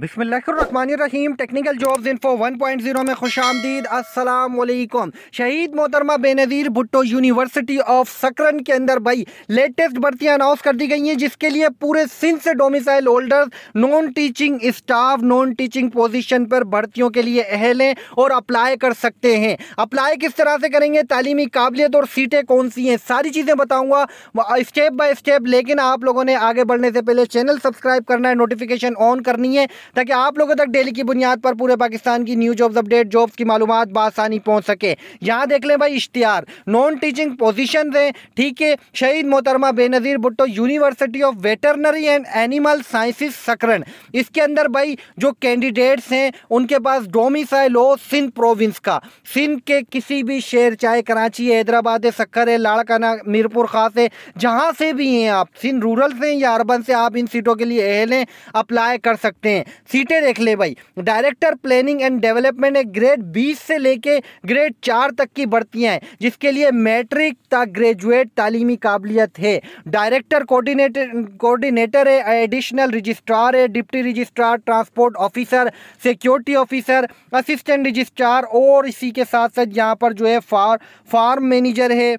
बिसमीम technical jobs info 1.0 में खुश आमदीद असलकुम शहीद मोहतरमा बेनज़ीर भुट्टो यूनिवर्सिटी ऑफ सकरन के अंदर भाई लेटेस्ट भर्तियाँ अनाउंस कर दी गई हैं जिसके लिए पूरे सिंध से domicile holders non teaching staff non teaching position पर भर्तियों के लिए अहल हैं और अप्लाई कर सकते हैं अप्लाई किस तरह से करेंगे तालीमी काबिलियत और सीटें कौन सी हैं सारी चीज़ें बताऊँगा स्टेप बाई स्टेप लेकिन आप लोगों ने आगे बढ़ने से पहले चैनल सब्सक्राइब करना है नोटिफिकेशन ऑन करनी है ताकि आप लोगों तक डेली की बुनियाद पर पूरे पाकिस्तान की न्यू जॉब्स अपडेट जॉब्स की मालूम बसानी पहुँच सके यहाँ देख लें भाई इश्तियार नॉन टीचिंग पोजिशन हैं ठीक है शहीद मोहतरमा Benazir Bhutto university of veterinary and animal sciences Sakrand इसके अंदर भाई जो कैंडिडेट्स हैं उनके पास डोमिसाइल हो सिंध प्रोविंस का सिंध के किसी भी शहर चाहे कराची है हैदराबाद है सक्कर है लाड़काना मीरपुर खास है जहाँ से भी हैं आप सिंध रूरल से हैं या अरबन से आप इन सीटों के लिए अहल हैं अप्लाई कर सकते हैं सीटें देख ले भाई डायरेक्टर प्लानिंग एंड डेवलपमेंट एक ग्रेड बीस से लेके ग्रेड चार तक की बढ़तियाँ हैं जिसके लिए मैट्रिक तक ग्रेजुएट तालीमी काबिलियत है डायरेक्टर कोऑर्डिनेटर कोऑर्डिनेटर है एडिशनल रजिस्ट्रार है deputy registrar transport officer security officer assistant registrar और इसी के साथ साथ यहाँ पर जो है फार फार्म मैनेजर है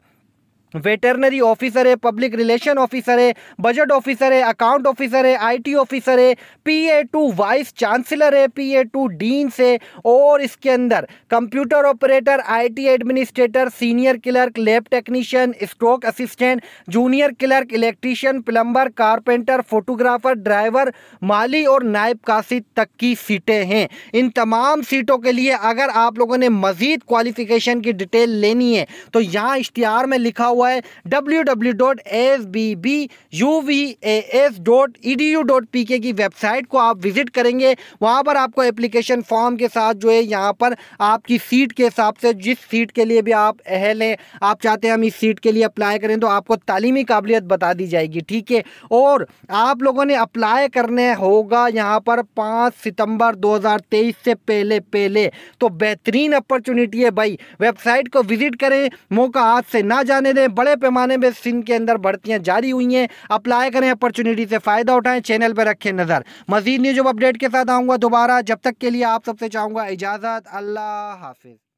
वेटरनरी ऑफिसर है पब्लिक रिलेशन ऑफिसर है बजट ऑफिसर है अकाउंट ऑफिसर है आईटी ऑफिसर है पीए टू वाइस चांसलर है पीए टू डीन से और इसके अंदर computer operator IT administrator senior clerk lab technician stroke assistant junior clerk electrician plumber carpenter photographer driver माली और नायब कासिद तक की सीटें हैं इन तमाम सीटों के लिए अगर आप लोगों ने मज़ीद क्वालिफिकेशन की डिटेल लेनी है तो यहाँ इश्तहार में लिखा हुआ हुआ है W W dot S B B U V A S dot E D U dot P K की वेबसाइट को आप विजिट करेंगे वहाँ पर आपको एप्लीकेशन फॉर्म के साथ जो है यहाँ पर आपकी सीट के हिसाब से जिस सीट के लिए भी आप अहल हैं आप चाहते हैं हम इस सीट के लिए अप्लाई करें तो आपको तालीमी काबिलियत बता दी जाएगी ठीक है और आप लोगों ने अप्लाई करने होगा यहाँ पर पाँच सितंबर 2023 से पहले पहले तो बेहतरीन अपॉर्चुनिटी है भाई वेबसाइट को विजिट करें मौका हाथ से ना जाने दें बड़े पैमाने में सिंध के अंदर भर्तियाँ जारी हुई हैं अप्लाई करें अपॉर्चुनिटी से फ़ायदा उठाएँ चैनल पर रखें नज़र मजीद न्यूज अपडेट के साथ आऊँगा दोबारा जब तक के लिए आप सबसे चाहूँगा इजाज़त अल्लाह हाफिज़